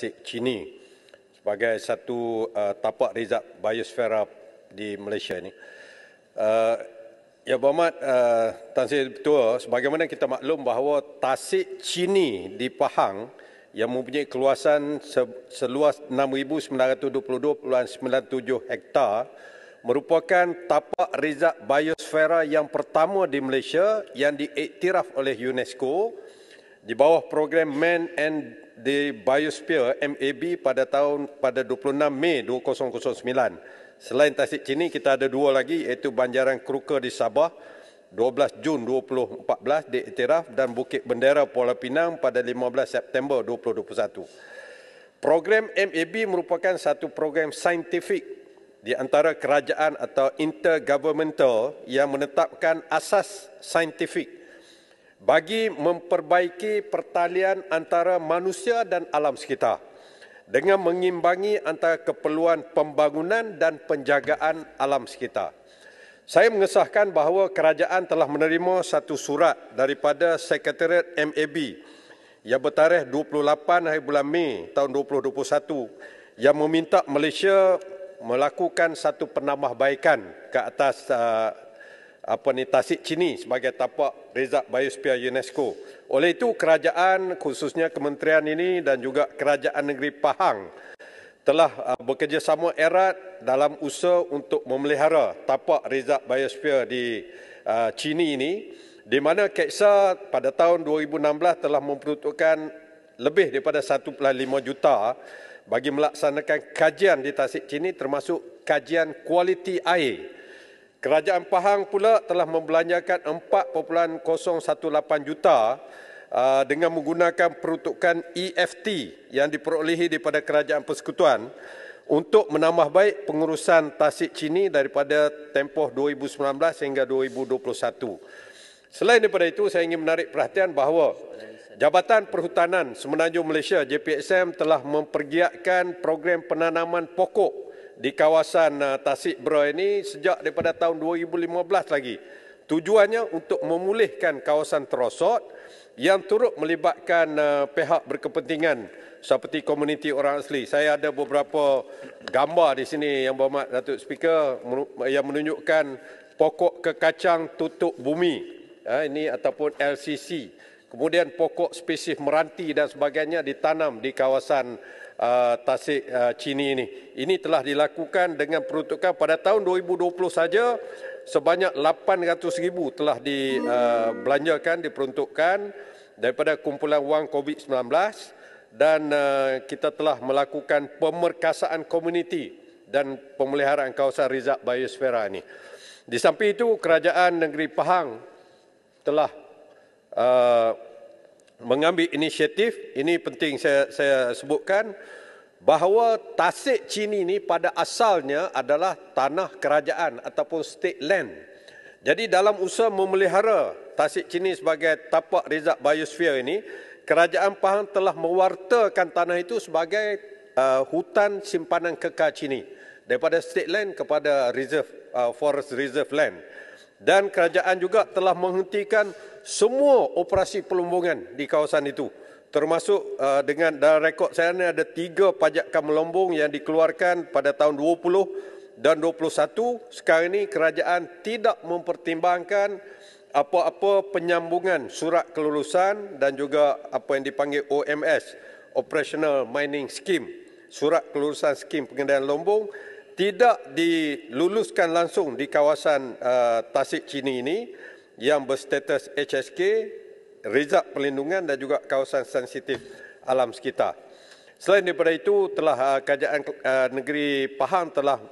Tasik Cini sebagai satu uh, tapak rizab biosfera di Malaysia ini. Uh, ya Berhormat uh, Tan Sri Tua, sebagaimana kita maklum bahawa Tasik Cini di Pahang yang mempunyai keluasan seluas 6,922.97 hektar merupakan tapak rizab biosfera yang pertama di Malaysia yang diiktiraf oleh UNESCO di bawah program Man and di Biosphere MAB pada tahun pada 26 Mei 2009. Selain Tasik Cini, kita ada dua lagi iaitu Banjaran Kruka di Sabah 12 Jun 2014 diiktiraf dan Bukit Bendera Pulau Pinang pada 15 September 2021. Program MAB merupakan satu program saintifik di antara kerajaan atau intergovernmental yang menetapkan asas saintifik bagi memperbaiki pertalian antara manusia dan alam sekitar dengan mengimbangi antara keperluan pembangunan dan penjagaan alam sekitar. Saya mengesahkan bahawa kerajaan telah menerima satu surat daripada Sekretariat MAB yang bertarikh 28 hari bulan Mei tahun 2021 yang meminta Malaysia melakukan satu penambahbaikan ke atas uh, apa ni Tasik Cini sebagai tapak rezak biosfera UNESCO. Oleh itu kerajaan khususnya kementerian ini dan juga kerajaan negeri Pahang telah uh, bekerjasama erat dalam usaha untuk memelihara tapak rezak biosfera di uh, Cini ini di mana KEKSA pada tahun 2016 telah memperuntukkan lebih daripada 1.5 juta bagi melaksanakan kajian di Tasik Cini termasuk kajian kualiti air Kerajaan Pahang pula telah membelanjakan 4.018 juta uh, dengan menggunakan peruntukan EFT yang diperolehi daripada Kerajaan Persekutuan untuk menambah baik pengurusan Tasik Cini daripada tempoh 2019 sehingga 2021. Selain daripada itu, saya ingin menarik perhatian bahawa Jabatan Perhutanan Semenanjung Malaysia JPSM telah mempergiatkan program penanaman pokok di kawasan uh, Tasik Bro ini sejak daripada tahun 2015 lagi. Tujuannya untuk memulihkan kawasan terosot yang turut melibatkan uh, pihak berkepentingan seperti komuniti orang asli. Saya ada beberapa gambar di sini yang berhormat Datuk Speaker yang menunjukkan pokok kekacang tutup bumi. Uh, ini ataupun LCC kemudian pokok spesies meranti dan sebagainya ditanam di kawasan uh, Tasik uh, Cini ini. Ini telah dilakukan dengan peruntukan pada tahun 2020 saja sebanyak 800 ribu telah dibelanjakan, uh, diperuntukkan daripada kumpulan wang COVID-19 dan uh, kita telah melakukan pemerkasaan komuniti dan pemeliharaan kawasan rizab biosfera ini. Di samping itu, Kerajaan Negeri Pahang telah uh, mengambil inisiatif ini penting saya saya sebutkan bahawa tasik Cini ini pada asalnya adalah tanah kerajaan ataupun state land. Jadi dalam usaha memelihara tasik Cini sebagai tapak rezak biosfera ini, kerajaan Pahang telah mewartakan tanah itu sebagai uh, hutan simpanan kekal Cini daripada state land kepada reserve uh, forest reserve land dan kerajaan juga telah menghentikan semua operasi pelombongan di kawasan itu termasuk uh, dengan dalam rekod saya ini ada tiga pajakan melombong yang dikeluarkan pada tahun 20 dan 21 sekarang ini kerajaan tidak mempertimbangkan apa-apa penyambungan surat kelulusan dan juga apa yang dipanggil OMS Operational Mining Scheme surat kelulusan skim pengendalian lombong tidak diluluskan langsung di kawasan uh, Tasik Cini ini yang berstatus HSK, rezak perlindungan dan juga kawasan sensitif alam sekitar. Selain daripada itu, telah uh, kerajaan uh, negeri Pahang telah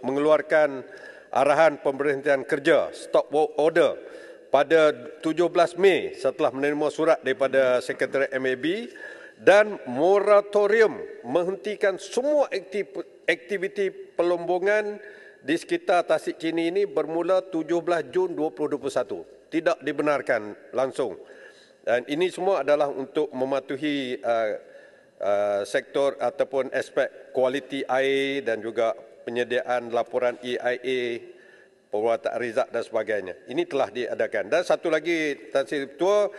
mengeluarkan arahan pemberhentian kerja stop work order pada 17 Mei setelah menerima surat daripada Sekretariat MAB dan moratorium menghentikan semua aktiviti pelombongan di sekitar Tasik Cini ini bermula 17 Jun 2021. Tidak dibenarkan langsung. Dan ini semua adalah untuk mematuhi uh, uh, sektor ataupun aspek kualiti air dan juga penyediaan laporan EIA, perwatak rizak dan sebagainya. Ini telah diadakan. Dan satu lagi, Tan Sri Ketua,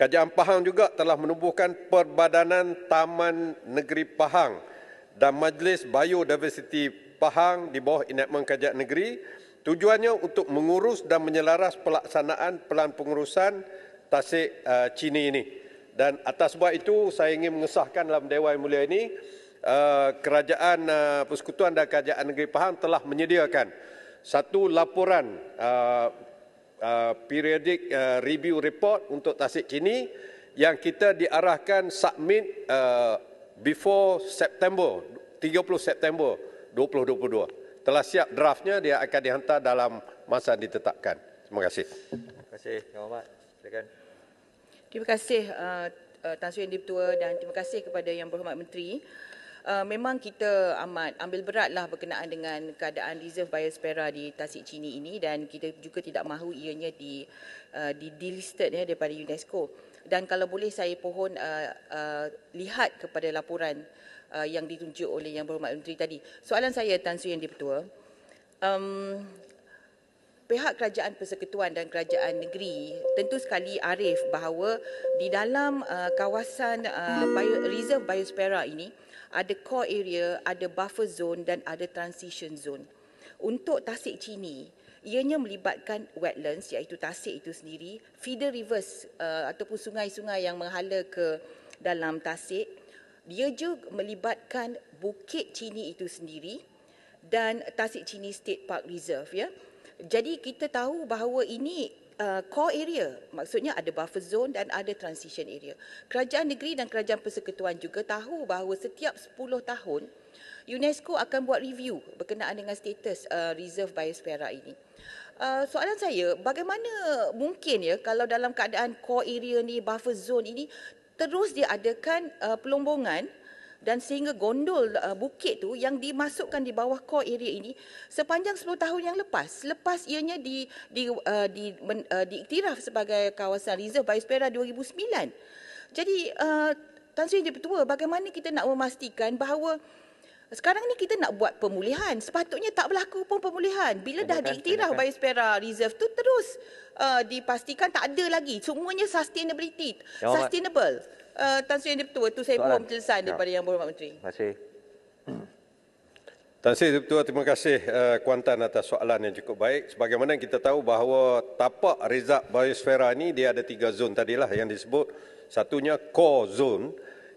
Kerajaan Pahang juga telah menubuhkan Perbadanan Taman Negeri Pahang dan Majlis Biodiversity Pahang di bawah Enakmen Kajak Negeri. Tujuannya untuk mengurus dan menyelaras pelaksanaan pelan pengurusan Tasik uh, Cini ini. Dan atas buat itu saya ingin mengesahkan dalam Dewan Mulia ini uh, Kerajaan uh, Persekutuan dan Kerajaan Negeri Pahang telah menyediakan satu laporan uh, uh, periodik uh, review report untuk Tasik Cini yang kita diarahkan submit uh, before September 30 September 2022. Telah siap draftnya, dia akan dihantar dalam masa ditetapkan. Terima kasih. Terima kasih, Yang Mohd. Silakan. Terima kasih, uh, uh, Tan Sri Yang Tua dan terima kasih kepada Yang Berhormat Menteri. Uh, memang kita amat ambil beratlah berkenaan dengan keadaan reserve biosfera di Tasik Cini ini dan kita juga tidak mahu ianya di di delisted ya daripada UNESCO. Dan kalau boleh saya pohon uh, uh, lihat kepada laporan uh, yang ditunjuk oleh Yang Berhormat Menteri tadi. Soalan saya Tan Sri Yang Dipertua, um, pihak kerajaan persekutuan dan kerajaan negeri tentu sekali arif bahawa di dalam uh, kawasan uh, bio, reserve biosfera ini ada core area, ada buffer zone dan ada transition zone. Untuk Tasik Cini, ianya melibatkan wetlands iaitu tasik itu sendiri, feeder rivers uh, ataupun sungai-sungai yang menghala ke dalam tasik dia juga melibatkan Bukit Cini itu sendiri dan Tasik Cini State Park Reserve ya. Jadi kita tahu bahawa ini uh, core area, maksudnya ada buffer zone dan ada transition area. Kerajaan negeri dan kerajaan persekutuan juga tahu bahawa setiap 10 tahun UNESCO akan buat review berkenaan dengan status uh, reserve biosfera ini. Uh, soalan saya, bagaimana mungkin ya kalau dalam keadaan core area ni, buffer zone ini terus diadakan uh, pelombongan dan sehingga gondol uh, bukit tu yang dimasukkan di bawah core area ini sepanjang 10 tahun yang lepas lepas ianya di di uh, di men, uh, diiktiraf sebagai kawasan reserve biosfera 2009 jadi uh, Tan Sri Yang bagaimana kita nak memastikan bahawa sekarang ni kita nak buat pemulihan. Sepatutnya tak berlaku pun pemulihan. Bila dah diiktiraf lah biosfera reserve tu terus uh, dipastikan tak ada lagi. Semuanya sustainability. Jawab. Ya, sustainable. Uh, Tan Sri Yang Tua, tu saya pun penjelasan ya. daripada Yang Berhormat Menteri. Terima kasih. Tan Sri Tua, terima kasih uh, Kuantan atas soalan yang cukup baik. Sebagaimana kita tahu bahawa tapak rezap biosfera ini, dia ada tiga zon tadilah yang disebut. Satunya core zone,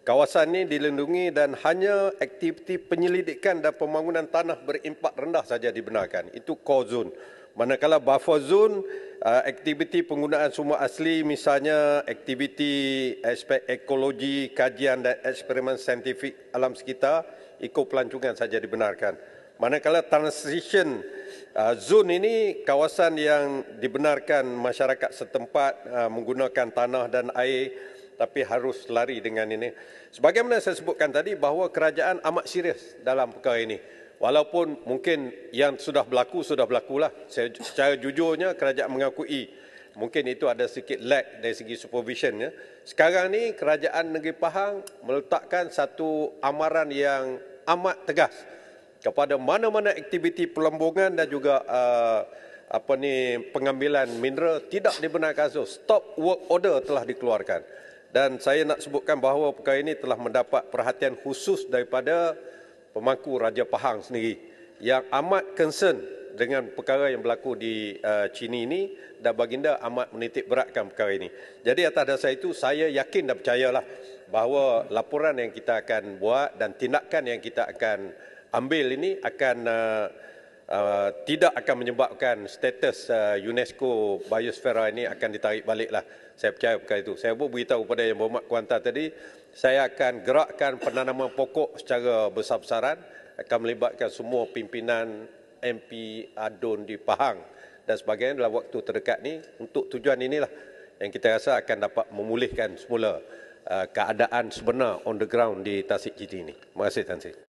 Kawasan ini dilindungi dan hanya aktiviti penyelidikan dan pembangunan tanah berimpak rendah saja dibenarkan. Itu core zone. Manakala buffer zone, uh, aktiviti penggunaan sumber asli misalnya aktiviti aspek ekologi, kajian dan eksperimen saintifik alam sekitar, ikut pelancongan saja dibenarkan. Manakala transition uh, zone ini kawasan yang dibenarkan masyarakat setempat uh, menggunakan tanah dan air tapi harus lari dengan ini. Sebagaimana saya sebutkan tadi bahawa kerajaan amat serius dalam perkara ini. Walaupun mungkin yang sudah berlaku, sudah berlakulah. Saya, secara jujurnya kerajaan mengakui mungkin itu ada sedikit lag dari segi supervision. Ya. Sekarang ni kerajaan negeri Pahang meletakkan satu amaran yang amat tegas kepada mana-mana aktiviti pelembungan dan juga uh, apa ni pengambilan mineral tidak dibenarkan so stop work order telah dikeluarkan dan saya nak sebutkan bahawa perkara ini telah mendapat perhatian khusus daripada pemangku Raja Pahang sendiri yang amat concern dengan perkara yang berlaku di uh, eh, Cina ini dan baginda amat menitik beratkan perkara ini. Jadi atas dasar itu saya yakin dan percayalah bahawa laporan yang kita akan buat dan tindakan yang kita akan ambil ini akan uh, uh, tidak akan menyebabkan status uh, UNESCO biosfera ini akan ditarik baliklah saya percaya perkara itu. Saya pun beritahu kepada Yang Berhormat Kuantan tadi, saya akan gerakkan penanaman pokok secara besar-besaran, akan melibatkan semua pimpinan MP ADUN di Pahang dan sebagainya dalam waktu terdekat ini untuk tujuan inilah yang kita rasa akan dapat memulihkan semula uh, keadaan sebenar on the ground di Tasik Citi ini. Terima kasih Tan